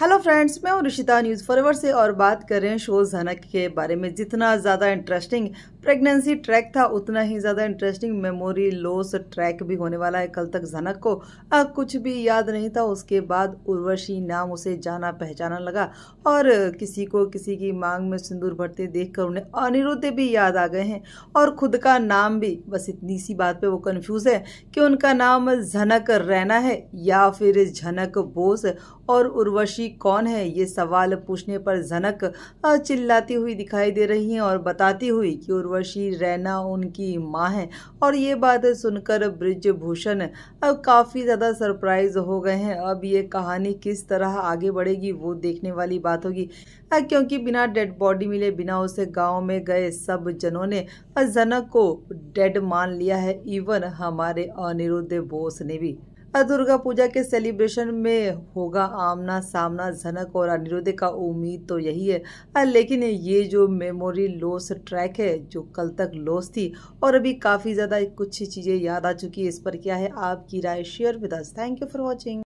hello friends मैं हूँ Rishita news फॉरवर से और बात कर रहे हैं शो जनक के बारे में जितना ज़्यादा इंटरेस्टिंग प्रेगनेंसी ट्रैक था उतना ही ज़्यादा इंटरेस्टिंग मेमोरी लॉस ट्रैक भी होने वाला है कल तक जनक को आ, कुछ भी याद नहीं था उसके बाद उर्वशी नाम उसे जाना पहचाना लगा और किसी को किसी की मांग में सिंदूर भरते देख कर उन्हें अनिरुद्ध भी याद आ गए हैं और खुद का नाम भी बस इतनी सी बात पर वो कन्फ्यूज़ है कि उनका नाम झनक रैना है या फिर झनक बोस और उर्वशी कौन है ये सवाल पूछने पर झनक चिल्लाती हुई दिखाई दे रही हैं और बताती हुई कि उर्वशी रैना उनकी माँ है और ये बात सुनकर ब्रिजभूषण अब काफ़ी ज़्यादा सरप्राइज हो गए हैं अब ये कहानी किस तरह आगे बढ़ेगी वो देखने वाली बात होगी क्योंकि बिना डेड बॉडी मिले बिना उसे गांव में गए सब जनों ने जनक को डेड मान लिया है इवन हमारे अनिरुद्ध बोस ने भी दुर्गा पूजा के सेलिब्रेशन में होगा आमना सामना झनक और अनिरुद्ध का उम्मीद तो यही है लेकिन ये जो मेमोरी लॉस ट्रैक है जो कल तक लॉस थी और अभी काफ़ी ज़्यादा कुछ चीज़ें याद आ चुकी है इस पर क्या है आपकी राय share with us thank you for watching